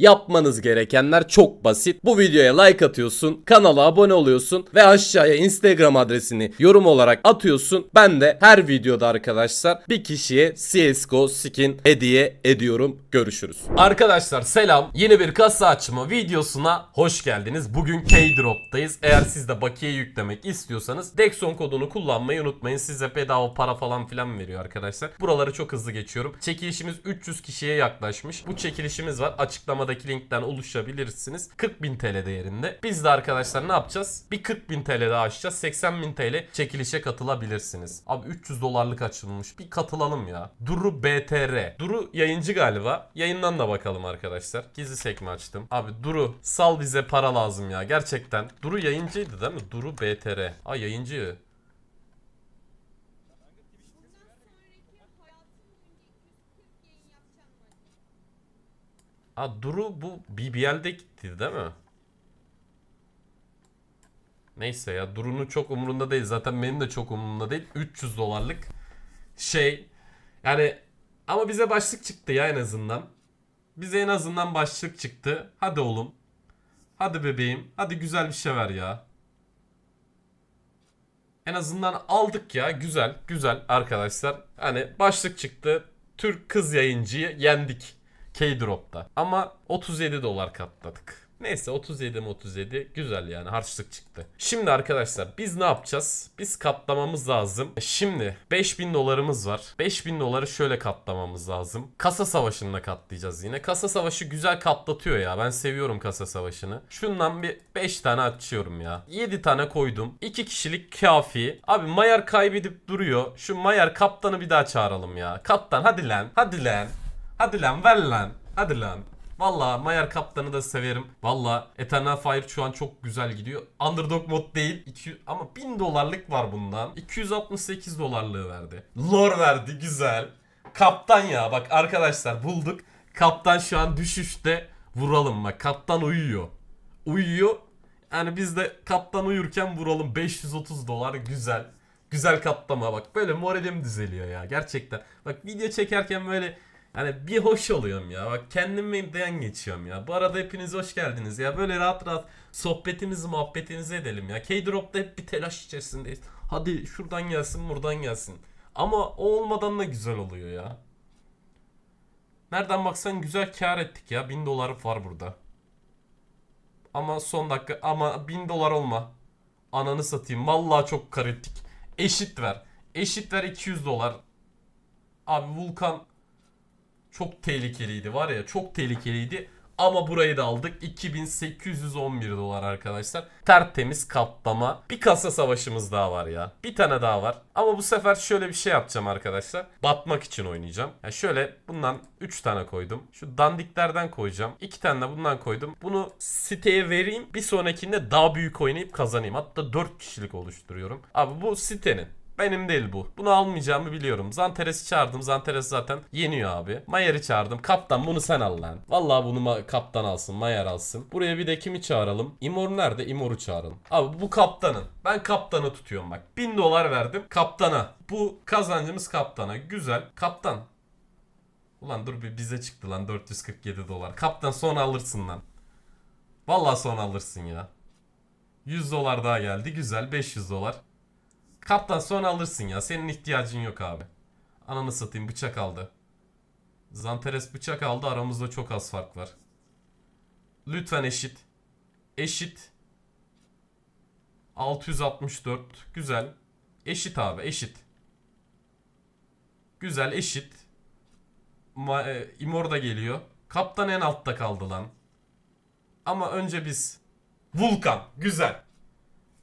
Yapmanız gerekenler çok basit. Bu videoya like atıyorsun, kanala abone oluyorsun ve aşağıya Instagram adresini yorum olarak atıyorsun. Ben de her videoda arkadaşlar bir kişiye CSGO skin hediye ediyorum. Görüşürüz. Arkadaşlar selam. Yeni bir kasa açma videosuna hoş geldiniz. Bugün K-Drop'tayız. Eğer siz de bakiye yüklemek istiyorsanız Dexon kodunu kullanmayı unutmayın. Size bedava para falan filan veriyor arkadaşlar. Buraları çok hızlı geçiyorum. Çekilişimiz 300 kişiye yaklaşmış. Bu çekilişimiz var. Açıklamada aşağıdaki linkten oluşabilirsiniz. 40.000 TL değerinde. Biz de arkadaşlar ne yapacağız? Bir 40.000 TL daha açacağız. 80.000 TL çekilişe katılabilirsiniz. Abi 300 dolarlık açılmış. Bir katılalım ya. Duru BTR. Duru yayıncı galiba. Yayından da bakalım arkadaşlar. Gizli sekme açtım. Abi Duru sal bize para lazım ya. Gerçekten. Duru yayıncıydı değil mi? Duru BTR. Aa yayıncı. Ha Duru bu BBL'de gitti değil mi? Neyse ya Duru'nun çok umurunda değil. Zaten benim de çok umurumda değil. 300 dolarlık şey. Yani ama bize başlık çıktı ya en azından. Bize en azından başlık çıktı. Hadi oğlum. Hadi bebeğim. Hadi güzel bir şey ver ya. En azından aldık ya. Güzel. Güzel arkadaşlar. Hani başlık çıktı. Türk kız yayıncıyı yendik. K-Drop'ta. Ama 37 dolar katladık. Neyse 37 mi 37 güzel yani harçlık çıktı. Şimdi arkadaşlar biz ne yapacağız? Biz katlamamız lazım. E şimdi 5000 dolarımız var. 5000 doları şöyle katlamamız lazım. Kasa savaşında katlayacağız yine. Kasa savaşı güzel katlatıyor ya. Ben seviyorum kasa savaşını. Şundan bir 5 tane açıyorum ya. 7 tane koydum. 2 kişilik kafi. Abi Mayer kaybedip duruyor. Şu Mayer kaptanı bir daha çağıralım ya. Kaptan hadi lan. Hadi lan. Hadi lan ver lan. Hadi lan. Valla Mayer kaptanı da severim. Valla Eternal Fire şu an çok güzel gidiyor. Underdog mod değil. 200, ama 1000 dolarlık var bundan. 268 dolarlığı verdi. lor verdi güzel. Kaptan ya bak arkadaşlar bulduk. Kaptan şu an düşüşte. Vuralım bak kaptan uyuyor. Uyuyor. Yani biz de kaptan uyurken vuralım. 530 dolar güzel. Güzel kaptama bak. Böyle moralim düzeliyor ya gerçekten. Bak video çekerken böyle Hani bir hoş oluyorum ya. Bak kendimi den geçiyorum ya. Bu arada hepiniz hoş geldiniz ya. Böyle rahat rahat sohbetimizi muhabbetimizi edelim ya. K-Drop'ta hep bir telaş içerisindeyiz. Hadi şuradan gelsin buradan gelsin. Ama o olmadan da güzel oluyor ya. Nereden baksan güzel kar ettik ya. 1000 dolar var burada. Ama son dakika ama 1000 dolar olma. Ananı satayım. Vallahi çok kar ettik. Eşit ver. Eşit ver 200 dolar. Abi Vulkan çok tehlikeliydi var ya çok tehlikeliydi. Ama burayı da aldık. 2811 dolar arkadaşlar. Tertemiz katlama. Bir kasa savaşımız daha var ya. Bir tane daha var. Ama bu sefer şöyle bir şey yapacağım arkadaşlar. Batmak için oynayacağım. Yani şöyle bundan 3 tane koydum. Şu dandiklerden koyacağım. 2 tane de bundan koydum. Bunu siteye vereyim. Bir sonrakinde daha büyük oynayıp kazanayım. Hatta 4 kişilik oluşturuyorum. Abi bu sitenin benim değil bu. Bunu almayacağımı biliyorum. Zanteres'i çağırdım. Zanteres zaten yeniyor abi. Mayer'i çağırdım. Kaptan bunu sen al lan. Vallahi bunu kaptan alsın. Mayer alsın. Buraya bir de kimi çağıralım? Imor nerede? Imor'u çağıralım. Abi bu kaptanın. Ben kaptanı tutuyorum bak. 1000 dolar verdim kaptana. Bu kazancımız kaptana. Güzel. Kaptan. Ulan dur bir bize çıktı lan 447 dolar. Kaptan son alırsın lan. Vallahi son alırsın ya. 100 dolar daha geldi. Güzel. 500 dolar. Kaptan sonra alırsın ya. Senin ihtiyacın yok abi. Ananı satayım bıçak aldı. Zanteres bıçak aldı. Aramızda çok az fark var. Lütfen eşit. Eşit. 664. Güzel. Eşit abi eşit. Güzel eşit. Ma e, Imor da geliyor. Kaptan en altta kaldı lan. Ama önce biz. Vulkan. Güzel.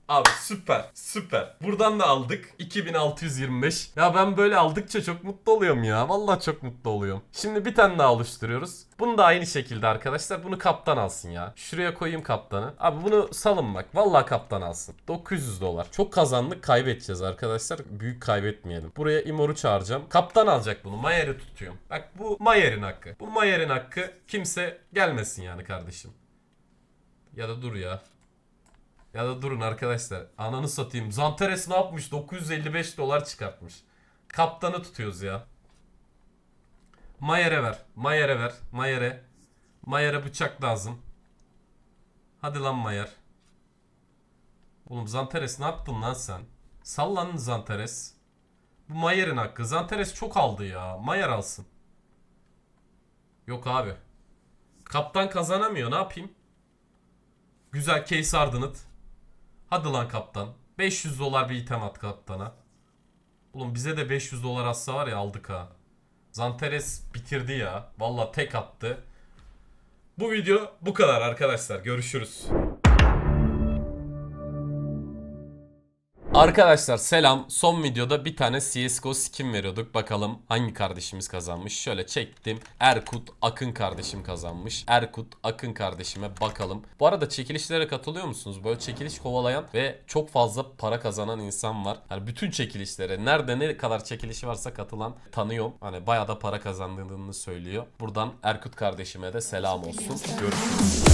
Abi süper süper. Buradan da aldık. 2625. Ya ben böyle aldıkça çok mutlu oluyorum ya. Vallahi çok mutlu oluyorum. Şimdi bir tane daha oluşturuyoruz. Bunu da aynı şekilde arkadaşlar. Bunu kaptan alsın ya. Şuraya koyayım kaptanı. Abi bunu salın bak. Vallahi kaptan alsın. 900 dolar. Çok kazandık kaybedeceğiz arkadaşlar. Büyük kaybetmeyelim. Buraya Imor'u çağıracağım. Kaptan alacak bunu. Mayer'i tutuyorum. Bak bu Mayer'in hakkı. Bu Mayer'in hakkı. Kimse gelmesin yani kardeşim. Ya da dur ya. Ya da durun arkadaşlar. Ananı satayım. Zanteres ne yapmış? 955 dolar çıkartmış. Kaptanı tutuyoruz ya. Mayer'e ver. Mayer'e ver. Mayer'e. Mayer'e bıçak lazım. Hadi lan Mayer. Oğlum Zanteres ne yaptın lan sen? Sal Zanteres. Bu Mayer'in hakkı. Zanteres çok aldı ya. Mayer alsın. Yok abi. Kaptan kazanamıyor. Ne yapayım? Güzel case Ardenit. Hadi lan kaptan. 500 dolar bir item at kaptana. Oğlum bize de 500 dolar atsa var ya aldık ha. Zanteres bitirdi ya. Valla tek attı. Bu video bu kadar arkadaşlar. Görüşürüz. Arkadaşlar selam. Son videoda bir tane CSGO skin veriyorduk. Bakalım hangi kardeşimiz kazanmış. Şöyle çektim. Erkut Akın kardeşim kazanmış. Erkut Akın kardeşime bakalım. Bu arada çekilişlere katılıyor musunuz? Böyle çekiliş kovalayan ve çok fazla para kazanan insan var. Yani bütün çekilişlere nerede ne kadar çekilişi varsa katılan tanıyorum. Hani bayağı da para kazandığını söylüyor. Buradan Erkut kardeşime de selam olsun. Görüşürüz.